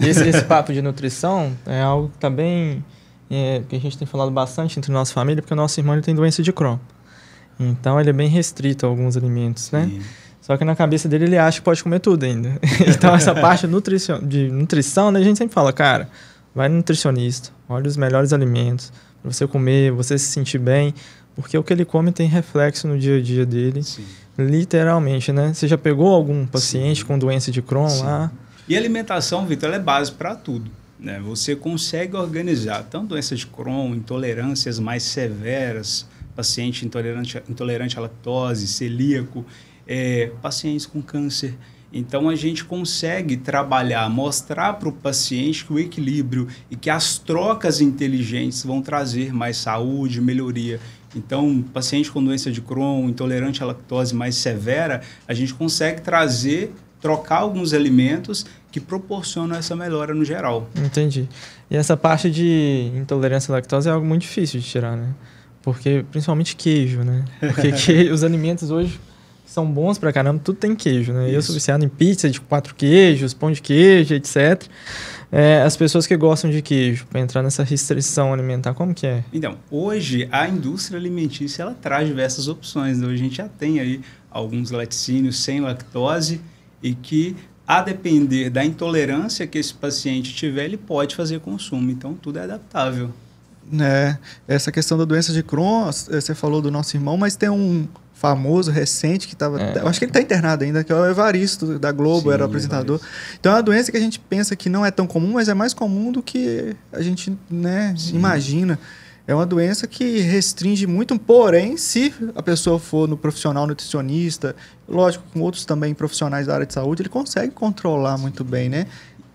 Esse, esse papo de nutrição é algo que também tá é, que a gente tem falado bastante entre nossa família, porque o nosso irmão ele tem doença de Crohn. Então ele é bem restrito a alguns alimentos, né? Sim. Só que na cabeça dele ele acha que pode comer tudo ainda. então essa parte de nutrição, né, a gente sempre fala, cara, vai no nutricionista, olha os melhores alimentos para você comer, você se sentir bem, porque o que ele come tem reflexo no dia a dia dele. Sim. Literalmente, né? Você já pegou algum paciente Sim. com doença de Crohn lá? E alimentação, Vitor, é base para tudo. Né? Você consegue organizar tanto doenças de Crohn, intolerâncias mais severas, paciente intolerante, intolerante à lactose, celíaco, é, pacientes com câncer. Então a gente consegue trabalhar, mostrar para o paciente que o equilíbrio e que as trocas inteligentes vão trazer mais saúde, melhoria. Então, paciente com doença de Crohn, intolerante à lactose mais severa, a gente consegue trazer trocar alguns alimentos que proporcionam essa melhora no geral. Entendi. E essa parte de intolerância à lactose é algo muito difícil de tirar, né? Porque, principalmente queijo, né? Porque que, os alimentos hoje são bons pra caramba, tudo tem queijo, né? Isso. Eu sou viciado em pizza de quatro queijos, pão de queijo, etc. É, as pessoas que gostam de queijo, para entrar nessa restrição alimentar, como que é? Então, hoje a indústria alimentícia, ela traz diversas opções. Né? Hoje a gente já tem aí alguns laticínios sem lactose, e que a depender da intolerância que esse paciente tiver, ele pode fazer consumo. Então, tudo é adaptável. né essa questão da doença de Crohn, eh, você falou do nosso irmão, mas tem um famoso, recente, que estava... É. Acho que ele está internado ainda, que é o Evaristo, da Globo, Sim, era apresentador. Evaristo. Então, é uma doença que a gente pensa que não é tão comum, mas é mais comum do que a gente né, imagina. É uma doença que restringe muito, porém, se a pessoa for no profissional nutricionista, lógico, com outros também profissionais da área de saúde, ele consegue controlar muito bem, né?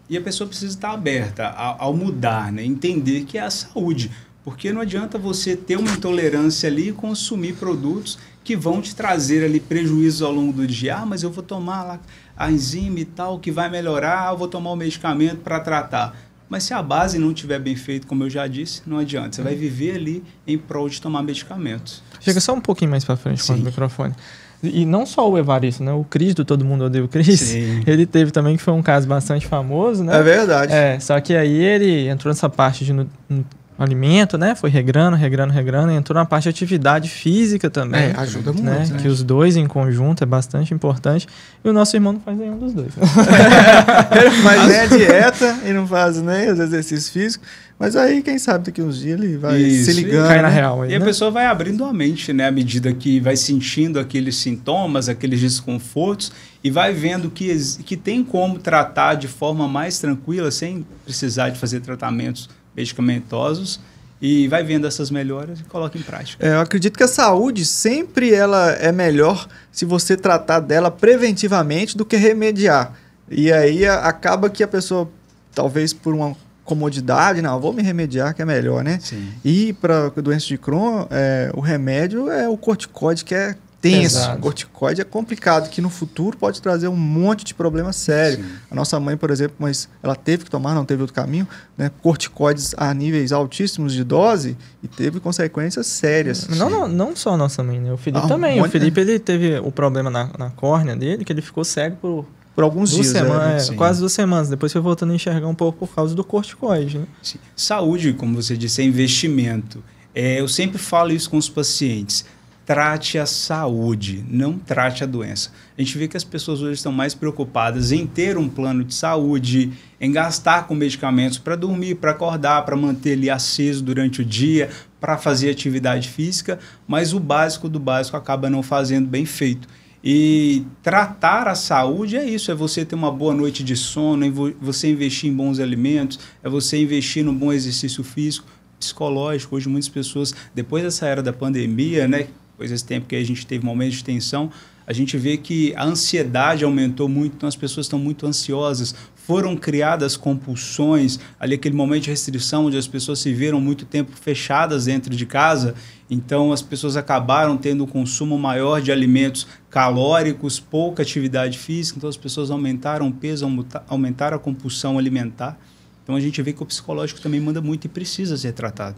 E a pessoa precisa estar aberta ao mudar, né? Entender que é a saúde. Porque não adianta você ter uma intolerância ali e consumir produtos que vão te trazer ali prejuízos ao longo do dia. Ah, mas eu vou tomar lá a enzima e tal, que vai melhorar, eu vou tomar o um medicamento para tratar. Mas se a base não estiver bem feita, como eu já disse, não adianta. Você vai viver ali em prol de tomar medicamentos. Chega só um pouquinho mais para frente com o microfone. E não só o Evaristo, né? O Cris do Todo Mundo Odeio o Cris. Ele teve também, que foi um caso bastante famoso, né? É verdade. É, só que aí ele entrou nessa parte de alimento, né? Foi regrando, regrando, regrando, entrou na parte de atividade física também. É, ajuda né? muito. Né? Que os dois em conjunto é bastante importante. E o nosso irmão não faz nenhum dos dois. Né? mas é dieta e não faz nem né, os exercícios físicos. Mas aí, quem sabe, daqui uns dias ele vai Isso, se ligando. Cai né? na real. Aí, e né? a pessoa vai abrindo a mente, né? À medida que vai sentindo aqueles sintomas, aqueles desconfortos, e vai vendo que, que tem como tratar de forma mais tranquila, sem precisar de fazer tratamentos medicamentosos e vai vendo essas melhoras e coloca em prática. É, eu acredito que a saúde sempre ela é melhor se você tratar dela preventivamente do que remediar. E aí a, acaba que a pessoa, talvez por uma comodidade, não, vou me remediar que é melhor, né? Sim. E para doença de Crohn, é, o remédio é o corticoide que é tenso. Pesado. Corticoide é complicado, que no futuro pode trazer um monte de problema sério. Sim. A nossa mãe, por exemplo, mas ela teve que tomar, não teve outro caminho, né? corticoides a níveis altíssimos de dose e teve consequências sérias. Não, não, não só a nossa mãe, né? O Felipe ah, também. Um o Felipe ele teve o problema na, na córnea dele, que ele ficou cego por por alguns duas dias. é, é quase duas semanas. Depois foi voltando a enxergar um pouco por causa do corticoide. Né? Saúde, como você disse, é investimento. É, eu sempre falo isso com os pacientes trate a saúde, não trate a doença. A gente vê que as pessoas hoje estão mais preocupadas em ter um plano de saúde, em gastar com medicamentos para dormir, para acordar, para manter ele aceso durante o dia, para fazer atividade física, mas o básico do básico acaba não fazendo bem feito. E tratar a saúde é isso, é você ter uma boa noite de sono, é você investir em bons alimentos, é você investir no bom exercício físico, psicológico. Hoje muitas pessoas, depois dessa era da pandemia, né, depois desse tempo que a gente teve momentos de tensão, a gente vê que a ansiedade aumentou muito, então as pessoas estão muito ansiosas, foram criadas compulsões, ali aquele momento de restrição onde as pessoas se viram muito tempo fechadas dentro de casa, então as pessoas acabaram tendo um consumo maior de alimentos calóricos, pouca atividade física, então as pessoas aumentaram o peso, aumentaram a compulsão alimentar. Então a gente vê que o psicológico também manda muito e precisa ser tratado.